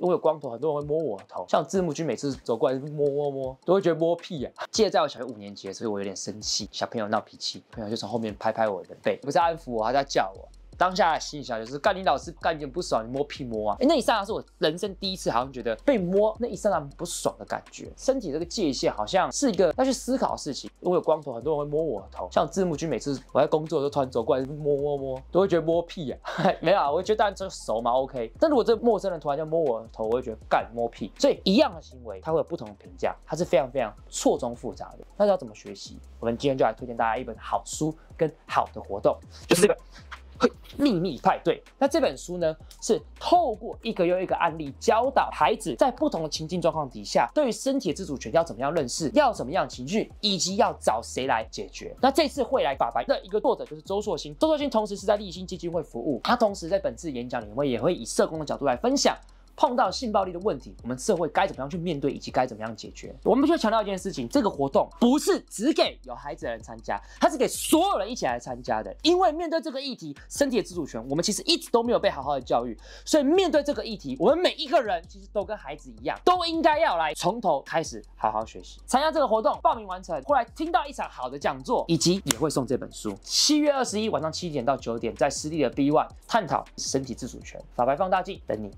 因为光头，很多人会摸我头，像字幕君每次走过来摸摸摸，都会觉得摸屁呀。记得在我小学五年级的时候，我有点生气，小朋友闹脾气，朋友就从后面拍拍我的背，不是安抚我，还在叫我。当下的心理就是，干你老师干你不爽，你摸屁摸啊！那一刹那是我人生第一次，好像觉得被摸那一刹那不爽的感觉。身体这个界限好像是一个要去思考的事情。如果有光头，很多人会摸我的头，像字幕君每次我在工作的时候，突然走过来摸摸摸，都会觉得摸屁呀。没有，啊，我觉得大家就熟嘛，OK。但如果这陌生人突然就摸我的头，我会觉得干摸屁。所以一样的行为，它会有不同的评价，它是非常非常错综复杂的。那要怎么学习？我们今天就来推荐大家一本好书跟好的活动，就是这个。秘密派对。那这本书呢，是透过一个又一个案例，教导孩子在不同的情境状况底下，对于身体自主权要怎么样认识，要怎么样情绪，以及要找谁来解决。那这次会来法白的一个作者就是周硕新，周硕新同时是在立新基金会服务，他同时在本次演讲里面也会以社工的角度来分享。碰到性暴力的问题，我们社会该怎么样去面对，以及该怎么样解决？我们必须要强调一件事情：这个活动不是只给有孩子的人参加，它是给所有人一起来参加的。因为面对这个议题，身体的自主权，我们其实一直都没有被好好的教育。所以面对这个议题，我们每一个人其实都跟孩子一样，都应该要来从头开始好好学习。参加这个活动，报名完成，后来听到一场好的讲座，以及也会送这本书。七月二十一晚上七点到九点，在湿地的 b One 探讨身体自主权，法白放大镜等你。